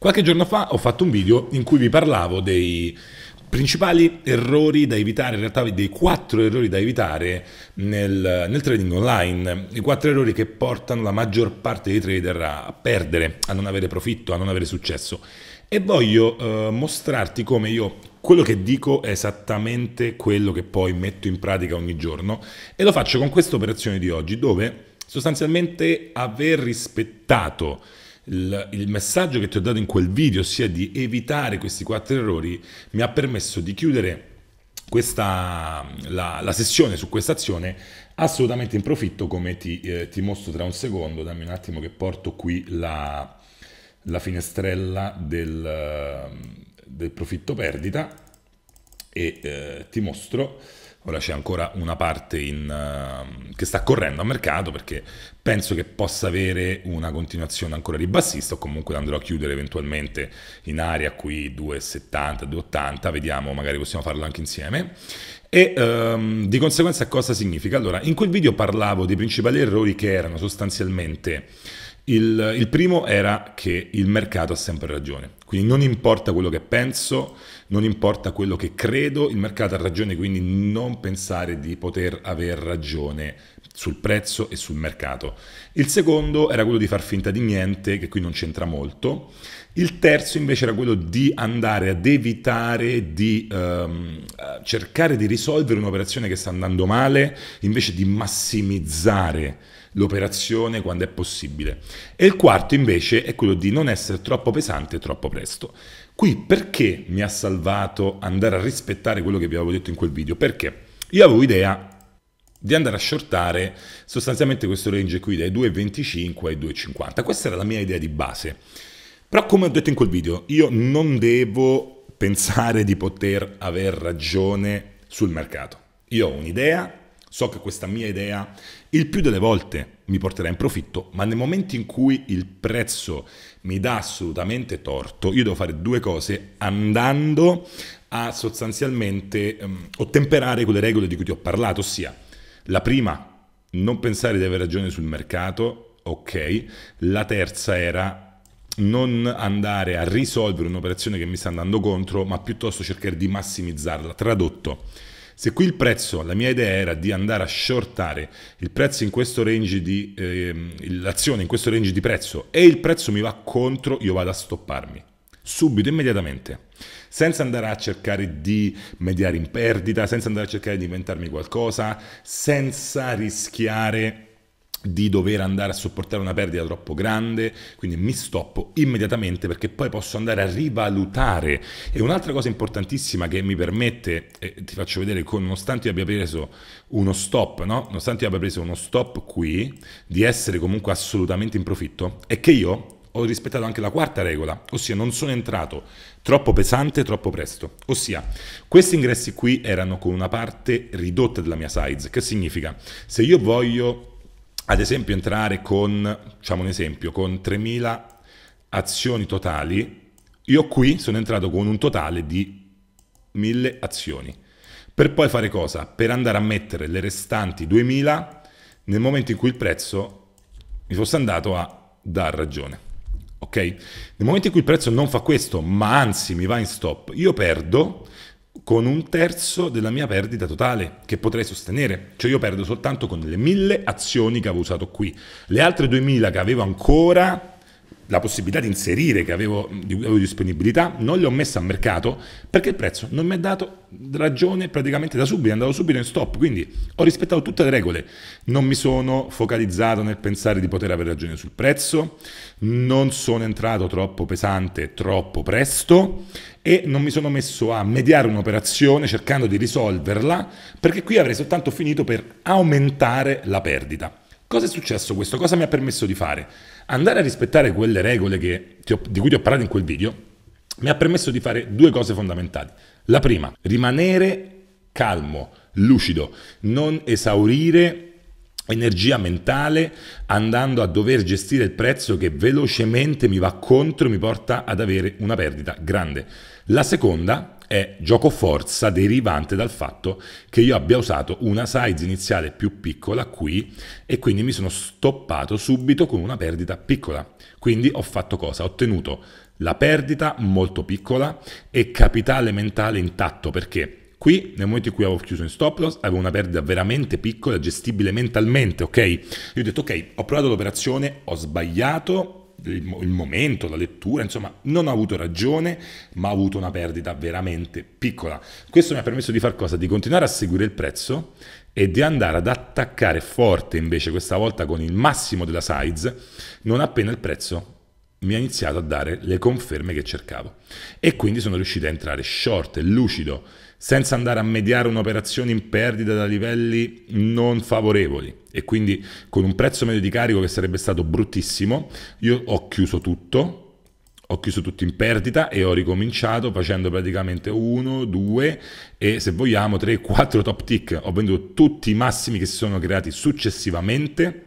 Qualche giorno fa ho fatto un video in cui vi parlavo dei principali errori da evitare, in realtà dei quattro errori da evitare nel, nel, trading online, i quattro errori che portano la maggior parte dei trader a perdere, a non avere profitto, a non avere successo. E voglio eh, mostrarti come io quello che dico è esattamente quello che poi metto in pratica ogni giorno e lo faccio con questa operazione di oggi dove sostanzialmente aver rispettato il, il, messaggio che ti ho dato in quel video, ossia di evitare questi quattro errori, mi ha permesso di chiudere questa, la, la, sessione su questa azione assolutamente in profitto come ti, eh, ti, mostro tra un secondo, dammi un attimo che porto qui la, la finestrella del, del profitto perdita e eh, ti mostro Ora c'è ancora una parte in, uh, che sta correndo a mercato perché penso che possa avere una continuazione ancora ribassista o comunque andrò a chiudere eventualmente in area qui 2,70, 2,80, vediamo, magari possiamo farlo anche insieme. E um, di conseguenza cosa significa? Allora, in quel video parlavo dei principali errori che erano sostanzialmente il, il, primo era che il mercato ha sempre ragione, quindi non importa quello che penso, non importa quello che credo, il mercato ha ragione, quindi non pensare di poter aver ragione sul prezzo e sul mercato. Il secondo era quello di far finta di niente, che qui non c'entra molto. Il terzo invece era quello di andare ad evitare di ehm, eh, cercare di risolvere un'operazione che sta andando male, invece di massimizzare l'operazione quando è possibile. E il quarto invece è quello di non essere troppo pesante troppo presto. Qui perché mi ha salvato andare a rispettare quello che vi avevo detto in quel video? Perché io avevo idea di andare a shortare sostanzialmente questo range qui dai 2,25 ai 2,50. Questa era la mia idea di base. Però come ho detto in quel video, io non devo pensare di poter aver ragione sul mercato. Io ho un'idea, so che questa mia idea il più delle volte mi porterà in profitto, ma nel momento in cui il prezzo mi dà assolutamente torto, io devo fare due cose andando a sostanzialmente um, ottemperare quelle regole di cui ti ho parlato, ossia la prima, non pensare di avere ragione sul mercato, ok. La terza era non andare a risolvere un'operazione che mi sta andando contro, ma piuttosto cercare di massimizzarla. Tradotto, se qui il prezzo, la mia idea era di andare a shortare il prezzo in questo range di eh, l'azione in questo range di prezzo e il prezzo mi va contro, io vado a stopparmi subito, immediatamente senza andare a cercare di mediare in perdita, senza andare a cercare di inventarmi qualcosa, senza rischiare di dover andare a sopportare una perdita troppo grande, quindi mi stoppo immediatamente perché poi posso andare a rivalutare. E un'altra cosa importantissima che mi permette, eh, ti faccio vedere, con, nonostante io abbia preso uno stop, no? nonostante io abbia preso uno stop qui, di essere comunque assolutamente in profitto, è che io ho rispettato anche la quarta regola, ossia non sono entrato troppo pesante troppo presto. Ossia, questi ingressi qui erano con una parte ridotta della mia size, che significa se io voglio ad esempio entrare con, diciamo un esempio, con 3000 azioni totali, io qui sono entrato con un totale di 1000 azioni. Per poi fare cosa? Per andare a mettere le restanti 2000 nel momento in cui il prezzo mi fosse andato a dar ragione. Ok? Nel momento in cui il prezzo non fa questo, ma anzi mi va in stop, io perdo con un terzo della mia perdita totale che potrei sostenere. Cioè io perdo soltanto con le mille azioni che avevo usato qui. Le altre 2000 che avevo ancora la possibilità di inserire che avevo di, avevo disponibilità, non le ho messe a mercato perché il prezzo non mi ha dato ragione praticamente da subito, è andato subito in stop, quindi ho rispettato tutte le regole, non mi sono focalizzato nel pensare di poter avere ragione sul prezzo, non sono entrato troppo pesante, troppo presto e non mi sono messo a mediare un'operazione cercando di risolverla perché qui avrei soltanto finito per aumentare la perdita. Cosa è successo questo? Cosa mi ha permesso di fare? Andare a rispettare quelle regole che, di cui ti ho parlato in quel video mi ha permesso di fare due cose fondamentali. La prima, rimanere calmo, lucido, non esaurire energia mentale andando a dover gestire il prezzo che velocemente mi va contro e mi porta ad avere una perdita grande. La seconda è gioco forza derivante dal fatto che io abbia usato una size iniziale più piccola qui e quindi mi sono stoppato subito con una perdita piccola. Quindi ho fatto cosa? Ho ottenuto la perdita molto piccola e capitale mentale intatto perché Qui, nel momento in cui avevo chiuso in stop loss, avevo una perdita veramente piccola, gestibile mentalmente, ok? Io ho detto, ok, ho provato l'operazione, ho sbagliato, il, momento, la lettura, insomma, non ho avuto ragione, ma ho avuto una perdita veramente piccola. Questo mi ha permesso di far cosa? Di continuare a seguire il prezzo e di andare ad attaccare forte invece questa volta con il massimo della size non appena il prezzo mi ha iniziato a dare le conferme che cercavo e quindi sono riuscito a entrare short e lucido senza andare a mediare un'operazione in perdita da livelli non favorevoli e quindi con un prezzo medio di carico che sarebbe stato bruttissimo io ho chiuso tutto ho chiuso tutto in perdita e ho ricominciato facendo praticamente 1, 2 e se vogliamo 3, 4 top tick. Ho venduto tutti i massimi che si sono creati successivamente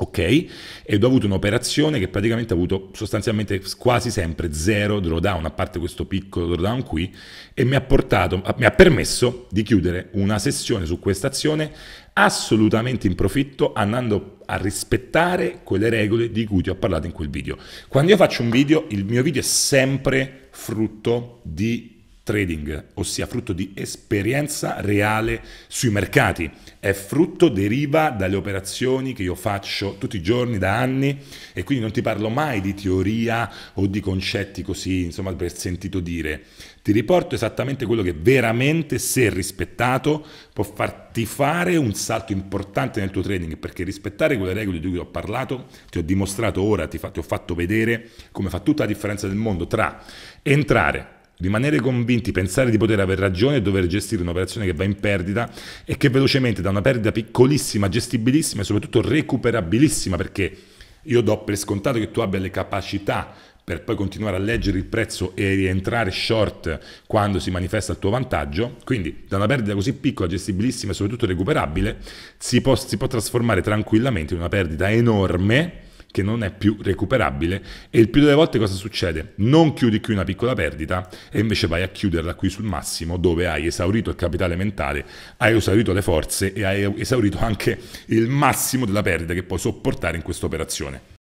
Ok? Ed ho avuto un'operazione che praticamente ha avuto sostanzialmente quasi sempre zero drawdown, a parte questo piccolo drawdown qui, e mi ha, portato, mi ha permesso di chiudere una sessione su questa azione assolutamente in profitto, andando a rispettare quelle regole di cui ti ho parlato in quel video. Quando io faccio un video, il mio video è sempre frutto di trading, ossia frutto di esperienza reale sui mercati. È frutto, deriva dalle operazioni che io faccio tutti i giorni da anni e quindi non ti parlo mai di teoria o di concetti così, insomma, per sentito dire. Ti riporto esattamente quello che veramente, se rispettato, può farti fare un salto importante nel tuo trading, perché rispettare quelle regole di cui ho parlato, ti ho dimostrato ora, ti, fa, ti ho fatto vedere come fa tutta la differenza del mondo tra entrare Rimanere convinti, pensare di poter aver ragione e dover gestire un'operazione che va in perdita e che velocemente da una perdita piccolissima, gestibilissima e soprattutto recuperabilissima perché io do per scontato che tu abbia le capacità per poi continuare a leggere il prezzo e rientrare short quando si manifesta il tuo vantaggio. Quindi da una perdita così piccola, gestibilissima e soprattutto recuperabile, si può, si può trasformare tranquillamente in una perdita enorme che non è più recuperabile e il più delle volte cosa succede? Non chiudi qui una piccola perdita e invece vai a chiuderla qui sul massimo dove hai esaurito il capitale mentale, hai esaurito le forze e hai esaurito anche il massimo della perdita che puoi sopportare in questa operazione.